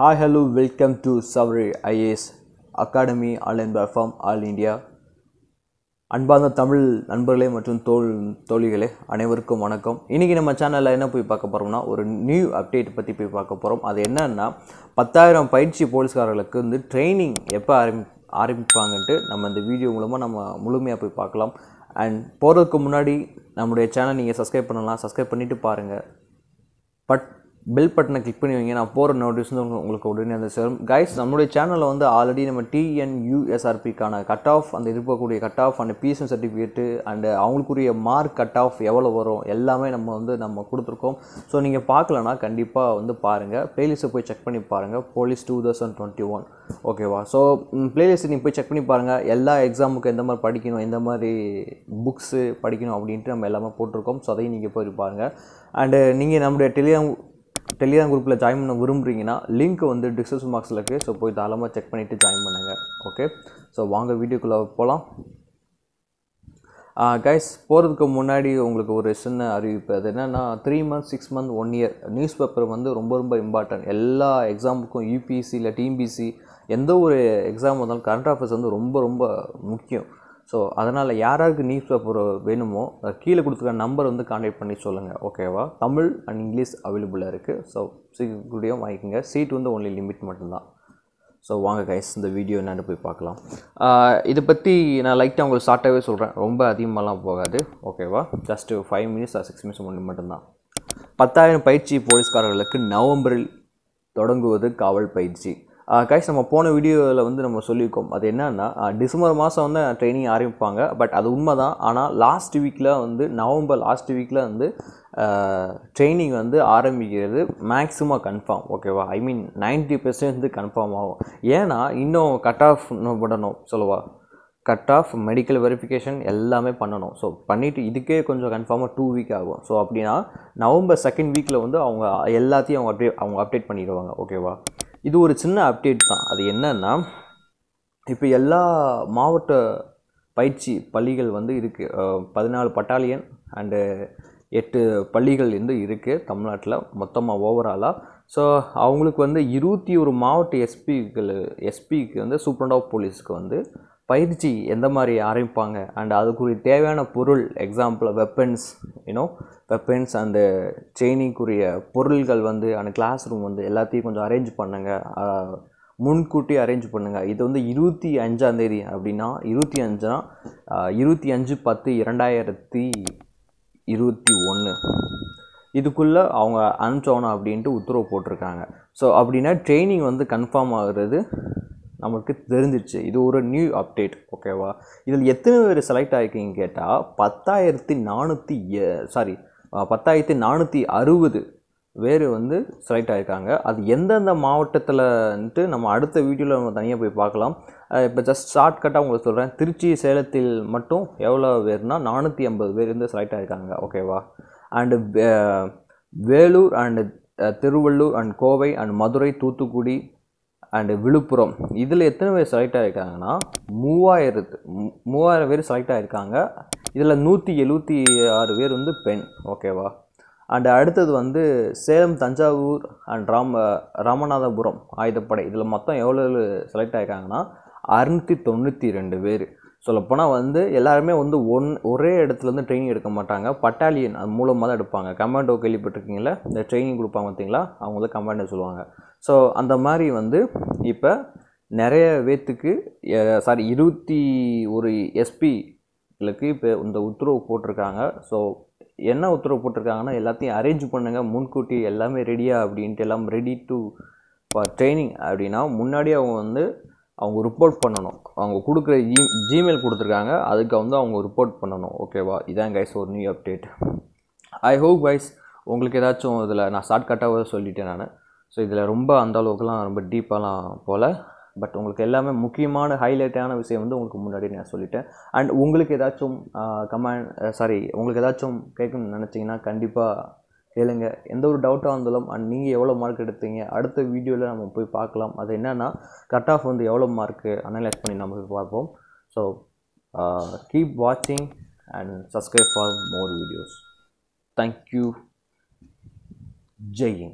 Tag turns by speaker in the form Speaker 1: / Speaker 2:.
Speaker 1: hi hello welcome to Savari IAS academy online platform all India அன்பார்ந்த தமிழ் நண்பர்களே மற்றும் தோல் தோழிகளே அனைவருக்கும் வணக்கம் இன்றைக்கி நம்ம சேனலில் என்ன போய் பார்க்க போகிறோம்னா ஒரு நியூ அப்டேட் பற்றி போய் பார்க்க போகிறோம் அது என்னென்னா பத்தாயிரம் பயிற்சி போலீஸ்காரர்களுக்கு வந்து ட்ரைனிங் எப்போ ஆரம்பி ஆரம்பிப்பாங்கன்ட்டு நம்ம இந்த வீடியோ மூலமாக நம்ம முழுமையாக போய் பார்க்கலாம் அண்ட் போகிறதுக்கு முன்னாடி நம்முடைய சேனல் நீங்கள் சப்ஸ்கிரைப் பண்ணலாம் சப்ஸ்கிரைப் பண்ணிவிட்டு பாருங்கள் பட் பெல் பட்டனை கிளிக் பண்ணி வைங்க நான் போகிற நோட்டீஸ் வந்து உங்களுக்கு உடனே வந்து சேரும் கைஸ் நம்மளுடைய சேனலில் வந்து ஆல்ரெடி நம்ம டிஎன் யூஎஸ்ஆர்பிக்கான கட் ஆஃப் அந்த இருக்கக்கூடிய cut off and PSM certificate and அவங்களுக்குரிய மார்க் கட் ஆஃப் எவ்வளோ வரும் எல்லாமே நம்ம வந்து நம்ம கொடுத்துருக்கோம் ஸோ நீங்கள் பார்க்கலன்னா கண்டிப்பாக வந்து பாருங்கள் ப்ளேலிஸ்ட்டை போய் செக் பண்ணி பாருங்கள் police two thousand twenty one ஓகேவா ஸோ ப்ளேலிஸ்ட் நீங்கள் போய் செக் பண்ணி பாருங்கள் எல்லா எக்ஸாமுக்கு எந்த மாதிரி படிக்கணும் எந்த மாதிரி புக்ஸு படிக்கணும் அப்படின்ட்டு நம்ம எல்லாமே போட்டிருக்கோம் ஸோ அதையும் நீங்கள் போய் பாருங்கள் அண்டு நீங்கள் நம்முடைய டெலிகிராம் டெலிகிராம் குரூப்பில் ஜாயின் பண்ண விரும்புகிறீங்கன்னா லிங்க் வந்து டிஸ்கிரிப்ஷன் பாக்ஸில் இருக்குது ஸோ போய் தாராளமாக செக் பண்ணிவிட்டு ஜாயின் பண்ணுங்கள் ஓகே ஸோ வாங்க வீடியோக்குள்ளே போகலாம் கைஸ் போகிறதுக்கு முன்னாடி உங்களுக்கு ஒரு சின்ன அறிவிப்பு அது என்னென்னா three month six month one year newspaper வந்து ரொம்ப ரொம்ப இம்பார்ட்டன்ட் எல்லா எக்ஸாமுக்கும் யூபிஎஸ்சி இல்லை டிஎம்பிசி எந்த ஒரு எக்ஸாம் வந்தாலும் கரண்ட் அஃபேர்ஸ் வந்து ரொம்ப ரொம்ப முக்கியம் ஸோ அதனால் யாராருக்கு நியூஸ் பேப்பர் வேணுமோ கீழே கொடுத்துருக்க நம்பர் வந்து காண்டாக்ட் பண்ணி சொல்லுங்கள் ஓகேவா தமிழ் அண்ட் இங்கிலீஷ் அவைலபிளாக இருக்குது ஸோ சீக்கிரம் வாங்கிக்கோங்க சீட் வந்து ஒன்லி லிமிட் மட்டும்தான் ஸோ வாங்க கைஸ் இந்த வீடியோ என்னென்னு போய் பார்க்கலாம் இதை பற்றி நான் லைட்டாக உங்களுக்கு ஷார்ட்டாகவே சொல்கிறேன் ரொம்ப அதிகமாகலாம் போகாது ஓகேவா just five minutes or six minutes ஒன்று மட்டும்தான் பத்தாயிரம் பயிற்சி போலீஸ்காரர்களுக்கு நவம்பரில் தொடங்குவது காவல் பயிற்சி கைஸ் நம்ம போன வீடியோவில் வந்து நம்ம சொல்லியிருக்கோம் அது என்னன்னா டிசம்பர் மாதம் வந்து ட்ரைனிங் ஆரம்பிப்பாங்க பட் அது உண்மை தான் ஆனால் லாஸ்ட் வீக்கில் வந்து நவம்பர் லாஸ்ட் வீக்கில் வந்து ட்ரைனிங் வந்து ஆரம்பிக்கிறது மேக்ஸிமம் கன்ஃபார்ம் ஓகேவா ஐ மீன் நைன்ட்டி பெர்சன்ட் வந்து கன்ஃபார்ம் ஆகும் ஏன்னா இன்னும் கட் ஆஃப் பண்ணணும் சொல்லுவா கட் ஆஃப் மெடிக்கல் வெரிஃபிகேஷன் எல்லாமே பண்ணணும் ஸோ பண்ணிவிட்டு இதுக்கே கொஞ்சம் கன்ஃபார்மாக டூ வீக் ஆகும் ஸோ அப்படின்னா நவம்பர் செகண்ட் வீக்கில் வந்து அவங்க எல்லாத்தையும் அவங்க அப்டேட் அவங்க அப்டேட் பண்ணிடுவாங்க ஓகேவா இது ஒரு சின்ன அப்டேட் தான் அது என்னன்னா இப்போ எல்லா மாவட்ட பயிற்சி பள்ளிகள் வந்து இருக்குது பதினாலு பட்டாலியன் அண்டு எட்டு பள்ளிகள் வந்து இருக்குது தமிழ்நாட்டில் மொத்தமாக ஓவராலாக ஸோ அவங்களுக்கு வந்து இருபத்தி ஒரு மாவட்ட எஸ்பிக்கள் எஸ்பிக்கு வந்து சூப்பரண்ட் ஆஃப் போலீஸ்க்கு வந்து பயிற்சி எந்த மாதிரி ஆரம்பிப்பாங்க அண்ட் அதுக்குரிய தேவையான பொருள் எக்ஸாம்பிள் வெப்பன்ஸ் யூனோ வெப்பன்ஸ் அந்த செயினிங்குரிய பொருள்கள் வந்து அந்த கிளாஸ் ரூம் வந்து எல்லாத்தையும் கொஞ்சம் அரேஞ்ச் பண்ணுங்கள் முன்கூட்டி அரேஞ்ச் பண்ணுங்கள் இது வந்து இருபத்தி அஞ்சாந்தேதி அப்படின்னா இருபத்தி அஞ்சுனா இருபத்தி அஞ்சு பத்து இரண்டாயிரத்தி இருபத்தி ஒன்று இதுக்குள்ளே அவங்க அனுப்பிச்சோணும் அப்படின்ட்டு உத்தரவு போட்டிருக்காங்க ஸோ அப்படின்னா ட்ரெயினிங் வந்து கன்ஃபார்ம் ஆகுறது நம்மளுக்கு தெரிஞ்சிச்சு இது ஒரு நியூ அப்டேட் ஓகேவா இதில் எத்தனை பேர் செலக்ட் ஆகிருக்கீங்க கேட்டால் பத்தாயிரத்தி நானூற்றி சாரி பத்தாயிரத்தி நானூற்றி அறுபது வேறு வந்து செலக்ட் ஆகியிருக்காங்க அது எந்தெந்த மாவட்டத்தில் வந்துட்டு நம்ம அடுத்த வீடியோவில் நம்ம தனியாக போய் பார்க்கலாம் இப்போ ஜஸ்ட் ஷார்ட்கட்டாக உங்களுக்கு சொல்கிறேன் திருச்சி சேலத்தில் மட்டும் எவ்வளோ பேர்னா நானூற்றி ஐம்பது பேர் வந்து செலக்ட் ஆகியிருக்காங்க ஓகேவா and Vellore and Tiruvallur and Kovai and Madurai Thoothukudi and Villupuram இதில் எத்தனை பேர் செலக்ட் ஆகிருக்காங்கன்னா மூவாயிரத்து மூவாயிரம் பேர் செலக்ட் ஆகிருக்காங்க இதில் நூற்றி எழுபத்தி ஆறு பேர் வந்து பெண் ஓகேவா அண்டு அடுத்தது வந்து சேலம் தஞ்சாவூர் அண்ட் ராம ராமநாதபுரம் ஆயுதப்படை இதில் மொத்தம் எவ்வளோ செலக்ட் ஆகிருக்காங்கன்னா அறுநூற்றி தொண்ணூற்றி ரெண்டு பேர் சொல்லப்போனால் வந்து எல்லாருமே வந்து ஒன் ஒரே இடத்துலேருந்து ட்ரைனிங் எடுக்க மாட்டாங்க பட்டாலியன் அது மூலமாக தான் எடுப்பாங்க கமாண்டோ கேள்விப்பட்டிருக்கீங்களா இந்த ட்ரைனிங் கொடுப்பாங்க பார்த்தீங்களா அவங்கள கமாண்டோ சொல்லுவாங்க ஸோ அந்த மாதிரி வந்து இப்போ நிறைய பேத்துக்கு சாரி இருபத்தி ஒரு எஸ்பிகளுக்கு இப்போ இந்த உத்தரவு போட்டிருக்காங்க ஸோ என்ன உத்தரவு போட்டிருக்காங்கன்னா எல்லாத்தையும் அரேஞ்ச் பண்ணுங்கள் முன்கூட்டி எல்லாமே ரெடியாக அப்படின்ட்டு எல்லாம் ரெடி டு ஃபார் ட்ரைனிங் அப்படின்னா முன்னாடி அவங்க வந்து அவங்க ரிப்போர்ட் பண்ணணும் அவங்க கொடுக்குற இ e-, ஜிமெயில் கொடுத்துருக்காங்க அதுக்கு வந்து அவங்க ரிப்போர்ட் பண்ணணும் ஓகேவா இதான் கைஸ் ஒரு new update I hope guys உங்களுக்கு ஏதாச்சும் இதில் நான் ஷார்ட்கட்டாக சொல்லிட்டேன் நான் ஸோ இதில் ரொம்ப அந்த அளவுக்குலாம் ரொம்ப டீப்பாலாம் போகல பட் உங்களுக்கு எல்லாமே முக்கியமான ஹைலைட்டான விஷயம் வந்து உங்களுக்கு முன்னாடி நான் சொல்லிட்டேன் அண்ட் உங்களுக்கு ஏதாச்சும் கமெண்ட் சாரி உங்களுக்கு ஏதாச்சும் கேட்கணும்னு நினச்சிங்கன்னா கண்டிப்பாக கேளுங்க எந்த ஒரு டவுட்டாக இருந்தாலும் அண்ட் நீங்கள் எவ்வளோ மார்க் எடுத்தீங்க அடுத்த வீடியோவில் நம்ம போய் பார்க்கலாம் அது என்னென்னா கட் ஆஃப் வந்து எவ்வளோ மார்க்கு அனலைஸ் பண்ணி நம்ம போய் பார்ப்போம் ஸோ கீப் வாட்சிங் and subscribe for more videos thank you Jai